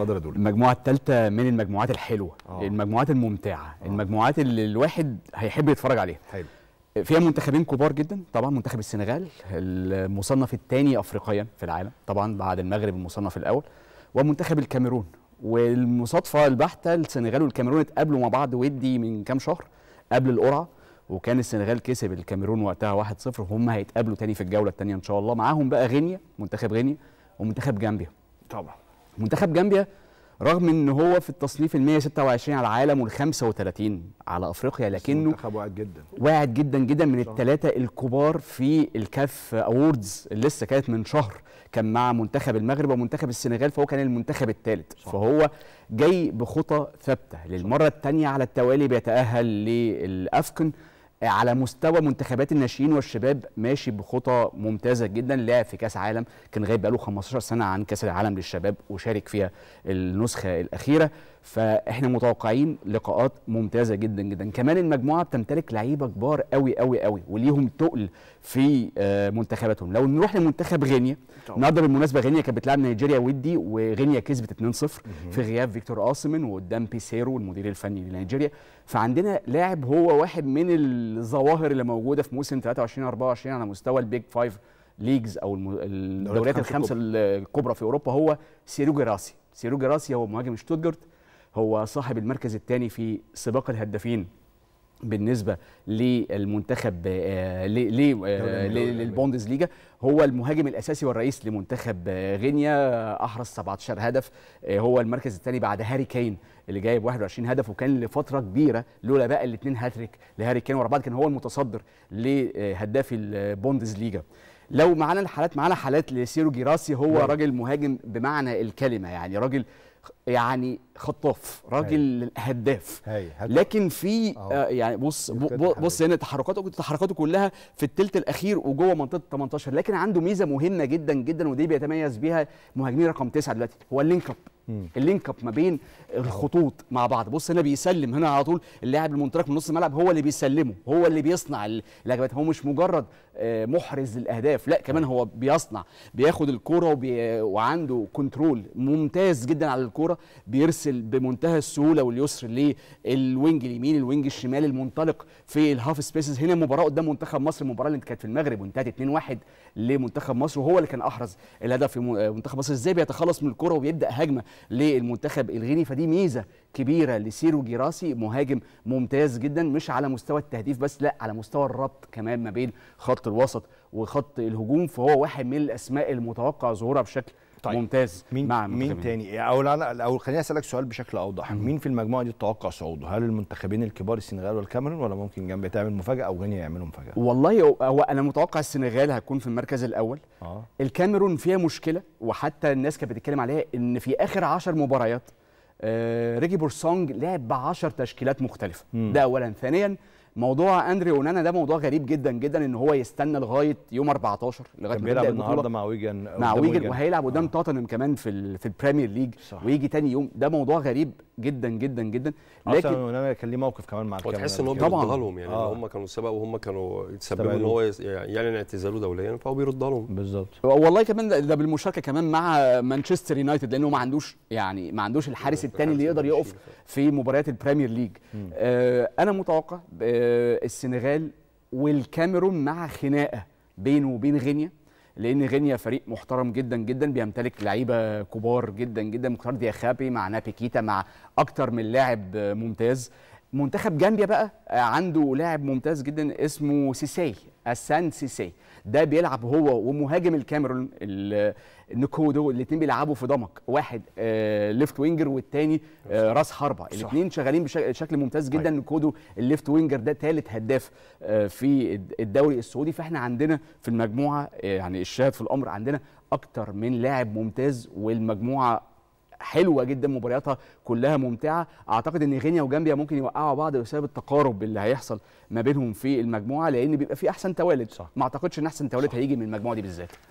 المجموعه الثالثه من المجموعات الحلوه أوه. المجموعات الممتعه أوه. المجموعات اللي الواحد هيحب يتفرج عليها حلو فيها منتخبين كبار جدا طبعا منتخب السنغال المصنف الثاني افريقيا في العالم طبعا بعد المغرب المصنف الاول ومنتخب الكاميرون والمصادفه البحته السنغال والكاميرون اتقابلوا مع بعض ودي من كام شهر قبل القرعه وكان السنغال كسب الكاميرون وقتها 1-0 وهم هيتقابلوا تاني في الجوله الثانيه ان شاء الله معاهم بقى غينيا منتخب غينيا ومنتخب جامبيا طبعا منتخب جامبيا رغم ان هو في التصنيف ال 126 على العالم وال 35 على افريقيا لكنه منتخب واعد جدا واعد جدا جدا من الثلاثه الكبار في الكاف اووردز اللي لسه كانت من شهر كان مع منتخب المغرب ومنتخب السنغال فهو كان المنتخب الثالث فهو جاي بخطى ثابته للمره الثانيه على التوالي بيتاهل للافكن على مستوى منتخبات الناشئين والشباب ماشي بخطى ممتازه جدا لعب في كاس عالم كان غايب بقاله 15 سنه عن كاس العالم للشباب وشارك فيها النسخه الاخيره فاحنا متوقعين لقاءات ممتازه جدا جدا كمان المجموعه بتمتلك لعيبه كبار قوي قوي قوي وليهم تقل في آه، منتخباتهم لو نروح لمنتخب غينيا النهارده بالمناسبه غينيا كانت بتلعب نيجيريا ودي وغينيا كسبت 2-0 في غياب فيكتور قاسمن وقدام بيسيرو المدير الفني لنيجيريا فعندنا لاعب هو واحد من الظواهر اللي موجوده في موسم 23 24 على مستوى البيج فايف ليجز او الدوريات الخمسه الكبرى في اوروبا هو سيرو جراسي سيرو جراسي هو مهاجم شتوتجارت هو صاحب المركز الثاني في سباق الهدافين بالنسبه للمنتخب آه، آه، للبوندز ليجا هو المهاجم الاساسي والرئيس لمنتخب آه، غينيا احرز 17 هدف هو المركز الثاني بعد هاري كين اللي جايب 21 هدف وكان لفتره كبيره لولا بقى الاثنين هاتريك لهاري كين ورا بعض كان هو المتصدر لهداف البوندز ليجا لو معانا الحالات معانا حالات لسيرو جيراسي هو نعم. راجل مهاجم بمعنى الكلمه يعني راجل يعني خطاف راجل هداف لكن في آه, آه، يعني بص بص هنا تحركاته تحركاته كلها في الثلث الاخير وجوه منطقه 18 لكن عنده ميزه مهمه جدا جدا ودي بيتميز بيها مهاجمين رقم 9 دلوقتي هو اللينك اب اللينك اب ما بين الخطوط مع بعض بص هنا بيسلم هنا على طول اللاعب المنطلق من نص الملعب هو اللي بيسلمه هو اللي بيصنع الهجمات هو مش مجرد آه، محرز الاهداف لا كمان هو بيصنع بياخد الكوره وبي... وعنده كنترول ممتاز جدا على الكوره بيرسل بمنتهى السهوله واليسر للوينج اليمين الوينج الشمال المنطلق في الهاف سبيسز هنا مباراه قدام منتخب مصر المباراه اللي كانت في المغرب وانتهت 2-1 لمنتخب مصر وهو اللي كان احرز الهدف في منتخب مصر ازاي بيتخلص من الكوره وبيبدا هجمه للمنتخب الغيني فدي ميزه كبيره لسيرو جيراسي مهاجم ممتاز جدا مش على مستوى التهديف بس لا على مستوى الربط كمان ما بين خط الوسط وخط الهجوم فهو واحد من الاسماء المتوقع ظهورها بشكل طيب. ممتاز مين مين تاني او الاول خليني اسالك سؤال بشكل اوضح مم. مين في المجموعه دي تتوقع صعوده هل المنتخبين الكبار السنغال والكاميرون ولا ممكن جنب تعمل مفاجاه او غينيا يعملوا مفاجاه والله هو انا متوقع السنغال هتكون في المركز الاول آه. الكاميرون فيها مشكله وحتى الناس كانت بتتكلم عليها ان في اخر 10 مباريات آه ريجي بورسونج لعب ب 10 تشكيلات مختلفه مم. ده اولا ثانيا موضوع اندري اونانا ده موضوع غريب جدا جدا ان هو يستنى لغايه يوم 14 لغايه ما يلعب النهارده مع ويجن مع ويجن وهيلعب قدام آه. توتنهام كمان في في البريمير ليج ويجي تاني يوم ده موضوع غريب جدا جدا جدا لكن انا كان ليه موقف كمان مع الكاميرا وتحس ان هو بيرد لهم يعني آه. هم كانوا سبق وهم كانوا يتسببوا ان هو يعني يعلن اعتزاله دوليا فهو بيرد لهم بالظبط والله كمان ده بالمشاركه كمان مع مانشستر يونايتد لانه ما عندوش يعني ما عندوش الحارس الثاني اللي يقدر يقف في مباريات البريمير ليج آه انا متوقع آه السنغال والكاميرون مع خناقه بينه وبين غينيا لان غينيا فريق محترم جدا جدا بيمتلك لعيبه كبار جدا جدا مختار دياخابي مع نابيكيتا مع اكتر من لاعب ممتاز منتخب جامبيا بقى عنده لاعب ممتاز جدا اسمه سيساي اسانسيسي ده بيلعب هو ومهاجم الكاميرون النكودو الاثنين بيلعبوا في ضمك واحد آه ليفت وينجر والثاني آه راس حربه الاثنين شغالين بشكل ممتاز جدا أيوة. نكودو الليفت وينجر ده ثالث هداف آه في الدوري السعودي فاحنا عندنا في المجموعه آه يعني الشاهد في الامر عندنا اكتر من لاعب ممتاز والمجموعه حلوه جدا مبارياتها كلها ممتعه اعتقد ان غينيا وجامبيا ممكن يوقعوا بعض بسبب التقارب اللي هيحصل ما بينهم في المجموعه لان بيبقى في احسن توالد صح. ما اعتقدش ان احسن توالد صح. هيجي من المجموعه دي بالذات